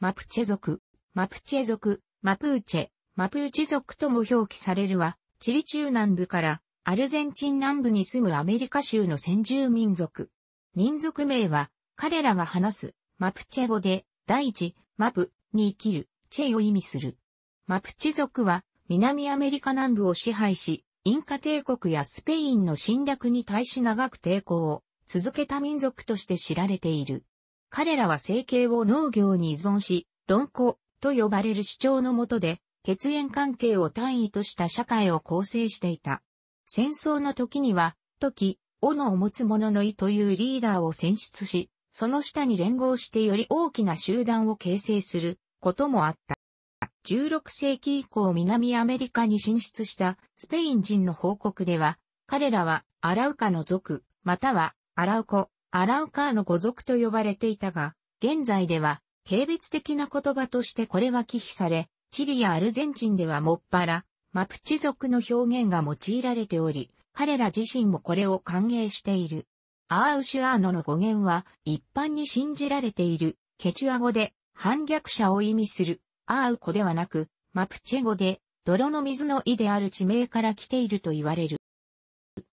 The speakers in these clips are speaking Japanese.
マプチェ族、マプチェ族、マプーチェ、マプーチェ族とも表記されるは、チリ中南部からアルゼンチン南部に住むアメリカ州の先住民族。民族名は、彼らが話す、マプチェ語で、第一、マプに生きる、チェを意味する。マプチ族は、南アメリカ南部を支配し、インカ帝国やスペインの侵略に対し長く抵抗を続けた民族として知られている。彼らは生計を農業に依存し、論考と呼ばれる主張のもとで、血縁関係を単位とした社会を構成していた。戦争の時には、時、斧を持つ者の意というリーダーを選出し、その下に連合してより大きな集団を形成することもあった。16世紀以降南アメリカに進出したスペイン人の報告では、彼らはアラウカの族、またはアラウコアラウカーの語族と呼ばれていたが、現在では、軽蔑的な言葉としてこれは忌避され、チリやアルゼンチンではもっぱら、マプチ族の表現が用いられており、彼ら自身もこれを歓迎している。アーウシュアーノの語源は、一般に信じられている、ケチュア語で、反逆者を意味する、アーウコではなく、マプチェ語で、泥の水の意である地名から来ていると言われる。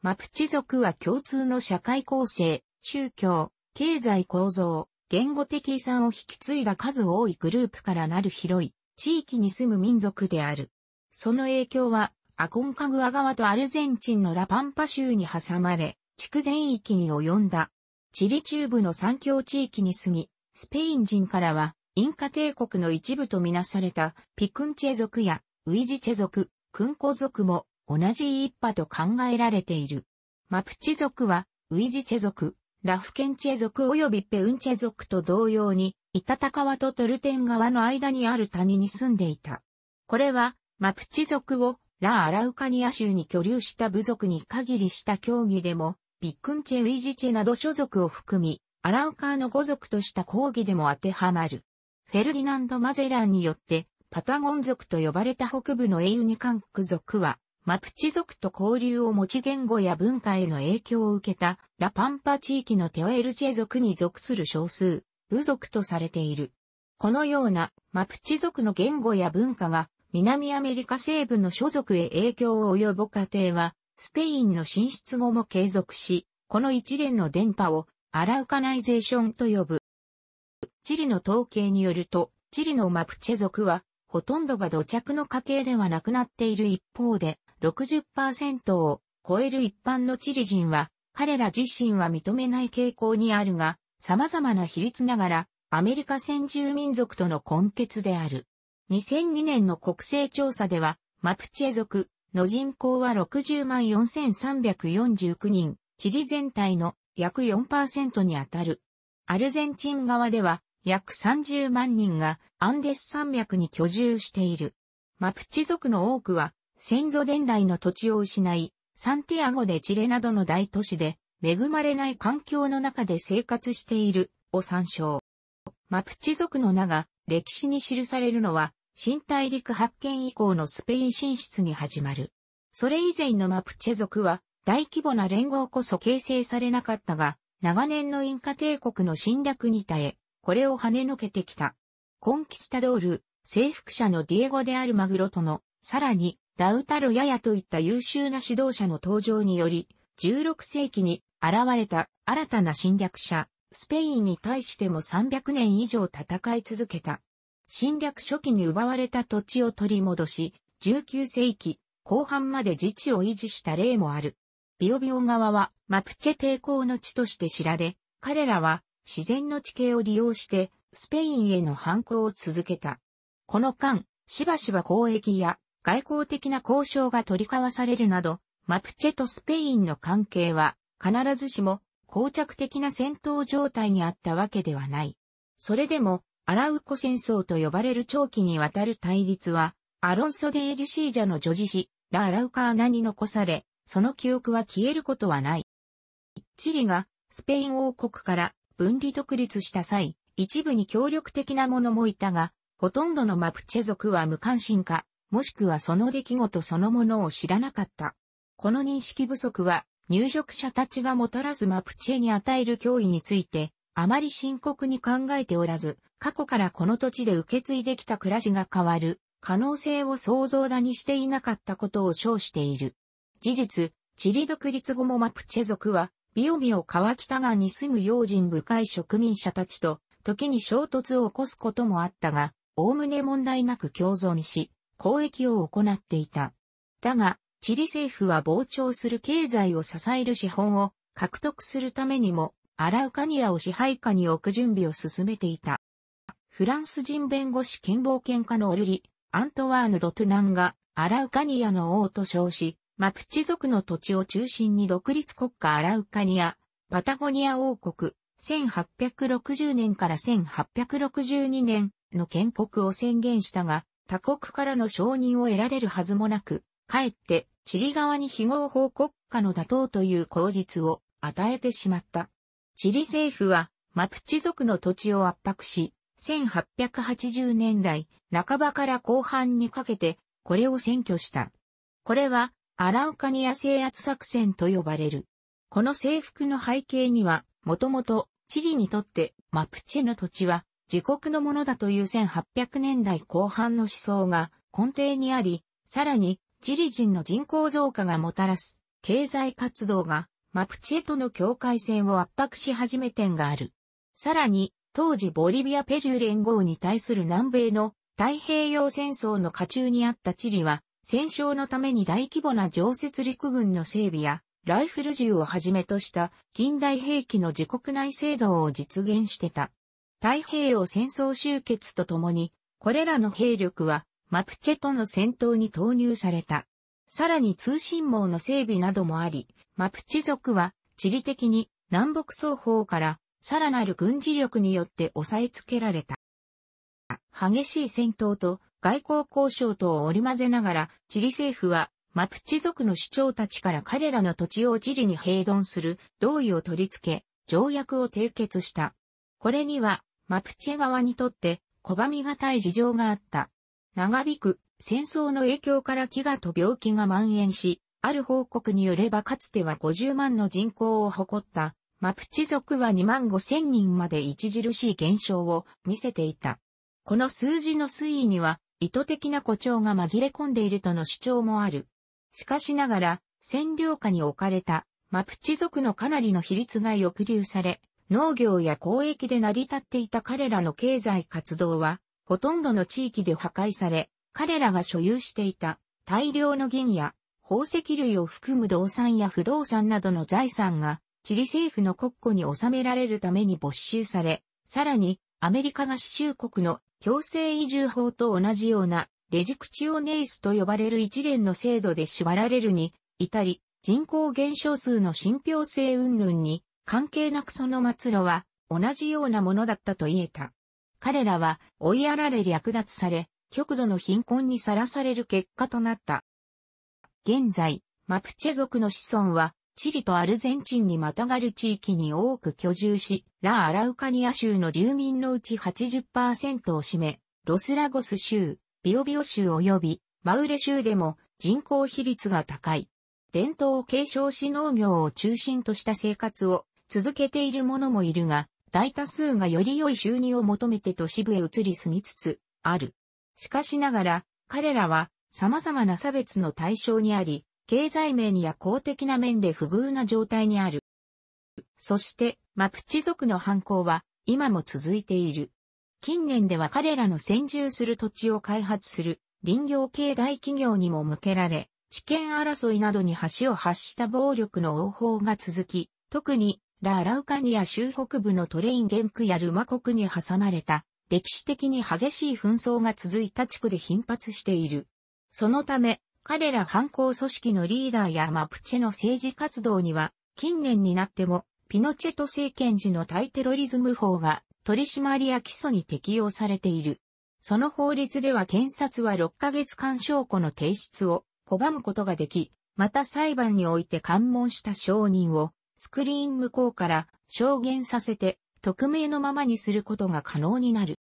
マプチ族は共通の社会構成、宗教、経済構造、言語的遺産を引き継いだ数多いグループからなる広い地域に住む民族である。その影響はアコンカグア川とアルゼンチンのラパンパ州に挟まれ、地全域に及んだ。チリ中部の三峡地域に住み、スペイン人からは、インカ帝国の一部とみなされたピクンチェ族やウイジチェ族、クンコ族も同じ一派と考えられている。マプチ族はウイジチェ族、ラフケンチェ族及びペウンチェ族と同様に、イタタ川とトルテン川の間にある谷に住んでいた。これは、マプチ族をラ・アラウカニア州に居留した部族に限りした協議でも、ビックンチェ・ウィジチェなど諸族を含み、アラウカーの語族とした講義でも当てはまる。フェルディナンド・マゼランによって、パタゴン族と呼ばれた北部のエユニカンク族は、マプチ族と交流を持ち言語や文化への影響を受けたラパンパ地域のテオエルチェ族に属する少数、部族とされている。このようなマプチ族の言語や文化が南アメリカ西部の諸族へ影響を及ぼ過程は、スペインの進出後も継続し、この一連の電波をアラウカナイゼーションと呼ぶ。チリの統計によると、チリのマプチェ族は、ほとんどが土着の家系ではなくなっている一方で、60%を超える一般のチリ人は、彼ら自身は認めない傾向にあるが、様々な比率ながら、アメリカ先住民族との根結である。2002年の国勢調査では、マプチェ族の人口は60万4349人、チリ全体の約4%にあたる。アルゼンチン側では約30万人がアンデス山脈に居住している。マプチ族の多くは先祖伝来の土地を失い、サンティアゴでチレなどの大都市で恵まれない環境の中で生活しているを参照。マプチ族の名が歴史に記されるのは新大陸発見以降のスペイン進出に始まる。それ以前のマプチェ族は大規模な連合こそ形成されなかったが、長年のインカ帝国の侵略に耐え、これを跳ね抜けてきた。コンキスタドール、征服者のディエゴ・であるマグロとの、さらに、ラウタロ・ヤヤといった優秀な指導者の登場により、16世紀に現れた新たな侵略者、スペインに対しても300年以上戦い続けた。侵略初期に奪われた土地を取り戻し、19世紀後半まで自治を維持した例もある。ビオビオ側はマプチェ抵抗の地として知られ、彼らは自然の地形を利用してスペインへの反抗を続けた。この間、しばしば交易や外交的な交渉が取り交わされるなど、マプチェとスペインの関係は必ずしも膠着的な戦闘状態にあったわけではない。それでも、アラウコ戦争と呼ばれる長期にわたる対立は、アロンソ・デ・エルシージャの女児子、ラ・アラウカーナに残され、その記憶は消えることはない。チリがスペイン王国から分離独立した際、一部に協力的な者もいたが、ほとんどのマプチェ族は無関心か、もしくはその出来事そのものを知らなかった。この認識不足は、入植者たちがもたらすマプチェに与える脅威について、あまり深刻に考えておらず、過去からこの土地で受け継いできた暮らしが変わる、可能性を想像だにしていなかったことを称している。事実、チリ独立後もマプチェ族は、ビオビオ川北岸に住む用心深い植民者たちと、時に衝突を起こすこともあったが、おおむね問題なく共存し、交易を行っていた。だが、チリ政府は膨張する経済を支える資本を獲得するためにも、アラウカニアを支配下に置く準備を進めていた。フランス人弁護士兼冒険家のオルリ、アントワーヌ・ドトゥナンが、アラウカニアの王と称し、マプチ族の土地を中心に独立国家アラウカニア、パタゴニア王国、1860年から1862年の建国を宣言したが、他国からの承認を得られるはずもなく、かえってチリ側に非合法国家の打倒という口実を与えてしまった。チリ政府はマプチ族の土地を圧迫し、1880年代半ばから後半にかけてこれを占拠した。これはアラウカニア制圧作戦と呼ばれる。この征服の背景には、もともとチリにとってマプチェの土地は自国のものだという1800年代後半の思想が根底にあり、さらに、チリ人の人口増加がもたらす、経済活動が、マプチェとの境界線を圧迫し始め点がある。さらに、当時ボリビア・ペルー連合に対する南米の太平洋戦争の下中にあったチリは、戦勝のために大規模な常設陸軍の整備や、ライフル銃をはじめとした近代兵器の自国内製造を実現してた。太平洋戦争終結とともに、これらの兵力はマプチェとの戦闘に投入された。さらに通信網の整備などもあり、マプチ族は地理的に南北双方からさらなる軍事力によって押さえつけられた。激しい戦闘と外交交渉とを織り交ぜながら、チリ政府はマプチ族の主張たちから彼らの土地をチリに併存する同意を取り付け、条約を締結した。これにはマプチェ側にとって拒みがたい事情があった。長引く戦争の影響から飢餓と病気が蔓延し、ある報告によればかつては50万の人口を誇ったマプチ族は2万5千人まで著しい減少を見せていた。この数字の推移には意図的な誇張が紛れ込んでいるとの主張もある。しかしながら占領下に置かれたマプチ族のかなりの比率が抑留され、農業や交易で成り立っていた彼らの経済活動は、ほとんどの地域で破壊され、彼らが所有していた大量の銀や宝石類を含む動産や不動産などの財産がチリ政府の国庫に収められるために没収され、さらにアメリカ合衆国の強制移住法と同じようなレジクチオネイスと呼ばれる一連の制度で縛られるに至り、人口減少数の信憑性云々に関係なくその末路は同じようなものだったと言えた。彼らは追いやられ略奪され、極度の貧困にさらされる結果となった。現在、マプチェ族の子孫は、チリとアルゼンチンにまたがる地域に多く居住し、ラ・アラウカニア州の住民のうち80%を占め、ロスラゴス州、ビオビオ州及びマウレ州でも人口比率が高い。伝統を継承し農業を中心とした生活を続けている者もいるが、大多数がより良い収入を求めて都市部へ移り住みつつある。しかしながら、彼らは様々な差別の対象にあり、経済面や公的な面で不遇な状態にある。そして、マプチ族の犯行は今も続いている。近年では彼らの先住する土地を開発する林業系大企業にも向けられ、地権争いなどに橋を発した暴力の応報が続き、特にラ・アラウカニア州北部のトレインゲンクやルマ国に挟まれた、歴史的に激しい紛争が続いた地区で頻発している。そのため、彼ら反抗組織のリーダーやマプチェの政治活動には、近年になっても、ピノチェト政権時の対テロリズム法が取締役基礎に適用されている。その法律では検察は6ヶ月間証拠の提出を拒むことができ、また裁判において関門した証人をスクリーン向こうから証言させて、匿名のままにすることが可能になる。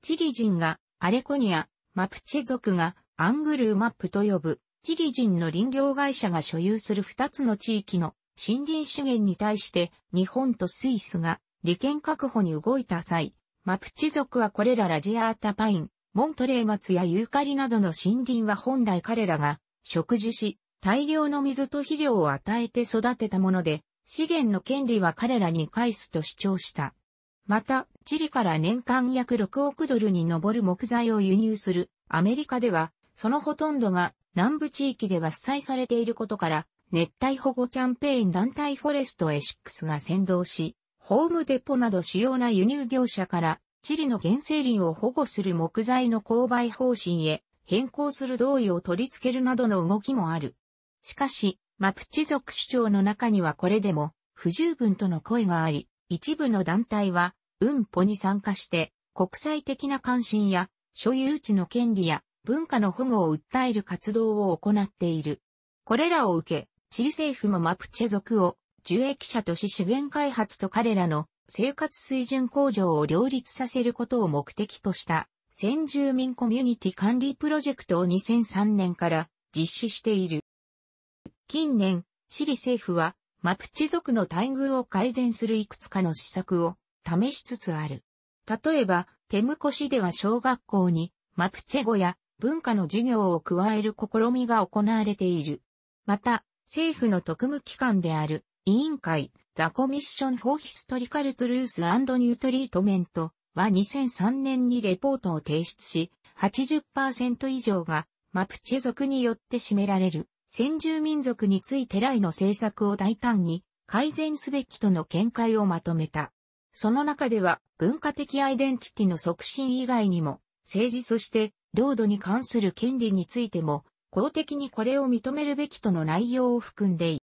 チリ人がアレコニア、マプチェ族がアングルーマップと呼ぶ、チリ人の林業会社が所有する2つの地域の森林資源に対して日本とスイスが利権確保に動いた際、マプチ族はこれらラジアータパイン、モントレー松やユーカリなどの森林は本来彼らが植樹し、大量の水と肥料を与えて育てたもので、資源の権利は彼らに返すと主張した。また、チリから年間約6億ドルに上る木材を輸入するアメリカでは、そのほとんどが南部地域で伐採されていることから、熱帯保護キャンペーン団体フォレストエシックスが先導し、ホームデポなど主要な輸入業者から、チリの原生林を保護する木材の購買方針へ変更する同意を取り付けるなどの動きもある。しかし、マプチ族主長の中にはこれでも不十分との声があり、一部の団体は、運歩に参加して、国際的な関心や、所有地の権利や、文化の保護を訴える活動を行っている。これらを受け、チリ政府もマプチェ族を、受益者とし資源開発と彼らの生活水準向上を両立させることを目的とした、先住民コミュニティ管理プロジェクトを2003年から実施している。近年、市リ政府は、マプチ族の待遇を改善するいくつかの施策を試しつつある。例えば、テムコ市では小学校にマプチェ語や文化の授業を加える試みが行われている。また、政府の特務機関である委員会、ザ・コミッション・フォー・ヒストリカル・トゥルース・アンド・ニュートリートメントは2003年にレポートを提出し、80%以上がマプチェ族によって占められる先住民族について来の政策を大胆に改善すべきとの見解をまとめた。その中では文化的アイデンティティの促進以外にも政治そして領土に関する権利についても公的にこれを認めるべきとの内容を含んでい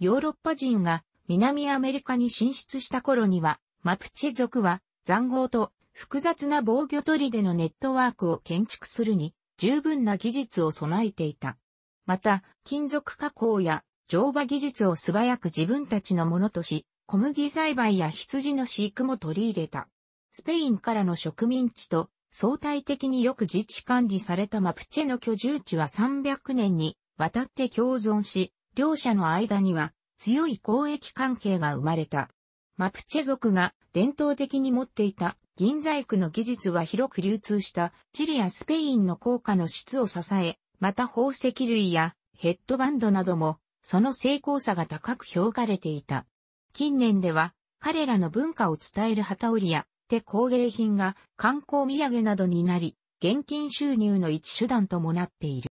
ヨーロッパ人が南アメリカに進出した頃にはマプチェ族は残酷と複雑な防御取りでのネットワークを建築するに十分な技術を備えていた。また、金属加工や乗馬技術を素早く自分たちのものとし、小麦栽培や羊の飼育も取り入れた。スペインからの植民地と相対的によく自治管理されたマプチェの居住地は300年にわたって共存し、両者の間には強い交易関係が生まれた。マプチェ族が伝統的に持っていた銀細工の技術は広く流通したチリやスペインの効果の質を支え、また宝石類やヘッドバンドなども、その成功さが高く評価れていた。近年では、彼らの文化を伝える旗織や手工芸品が観光土産などになり、現金収入の一手段ともなっている。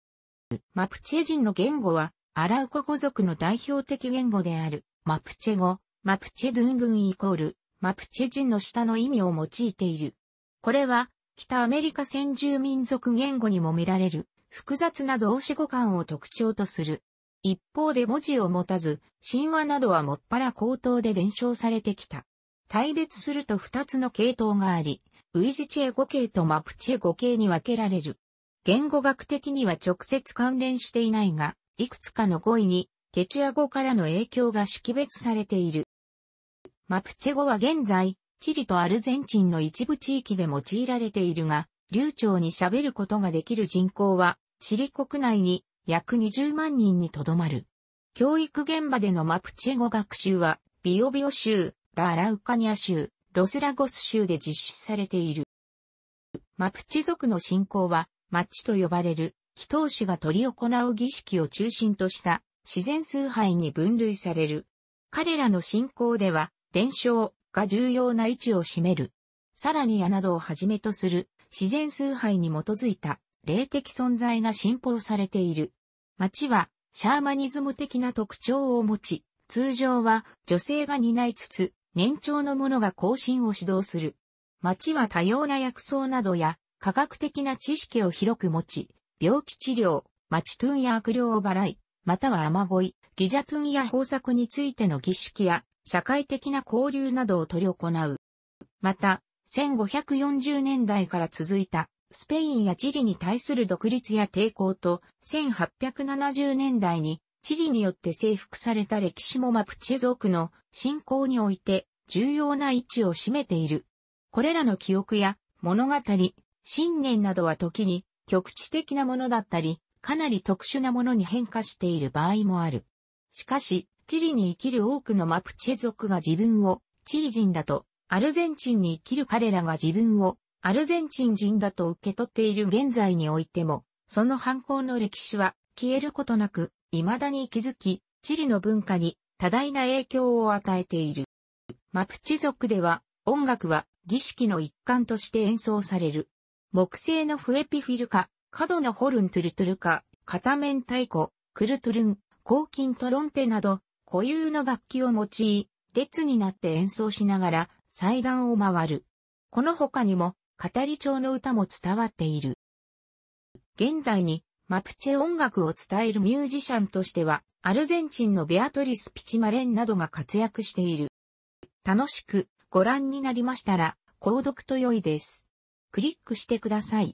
マプチェ人の言語は、アラウコ語族の代表的言語である、マプチェ語、マプチェドゥングンイコール、マプチェ人の下の意味を用いている。これは、北アメリカ先住民族言語にも見られる、複雑な動詞語感を特徴とする。一方で文字を持たず、神話などはもっぱら口頭で伝承されてきた。対別すると二つの系統があり、ウイジチェ語系とマプチェ語系に分けられる。言語学的には直接関連していないが、いくつかの語彙にケチュア語からの影響が識別されている。マプチェ語は現在、チリとアルゼンチンの一部地域で用いられているが、流暢に喋ることができる人口はチリ国内に約20万人にとどまる。教育現場でのマプチェ語学習は、ビオビオ州、ラ・ラウカニア州、ロスラゴス州で実施されている。マプチ族の信仰は、マッチと呼ばれる、祈祷師が取り行う儀式を中心とした自然崇拝に分類される。彼らの信仰では、伝承が重要な位置を占める。さらに矢などをはじめとする自然崇拝に基づいた霊的存在が信奉されている。町はシャーマニズム的な特徴を持ち、通常は女性が担いつつ、年長の者が更進を指導する。町は多様な薬草などや科学的な知識を広く持ち、病気治療、町トゥンや悪霊を払い、または雨乞い、ギジャトゥンや豊作についての儀式や社会的な交流などを取り行う。また、1540年代から続いたスペインやチリに対する独立や抵抗と、1870年代にチリによって征服された歴史もマプチェ族の信仰において重要な位置を占めている。これらの記憶や物語、信念などは時に局地的なものだったり、かなり特殊なものに変化している場合もある。しかし、チリに生きる多くのマプチェ族が自分をチリ人だと、アルゼンチンに生きる彼らが自分をアルゼンチン人だと受け取っている現在においても、その犯行の歴史は消えることなく、未だに息づき、チリの文化に多大な影響を与えている。マプチ族では、音楽は儀式の一環として演奏される。木製のフエピフィルカ、角のホルントゥルトゥルカ、片面太鼓、クルトゥルン、抗菌トロンペなど、固有の楽器を用い、列になって演奏しながら祭壇を回る。この他にも、語り調の歌も伝わっている。現代にマプチェ音楽を伝えるミュージシャンとしては、アルゼンチンのベアトリス・ピチマレンなどが活躍している。楽しくご覧になりましたら、購読と良いです。クリックしてください。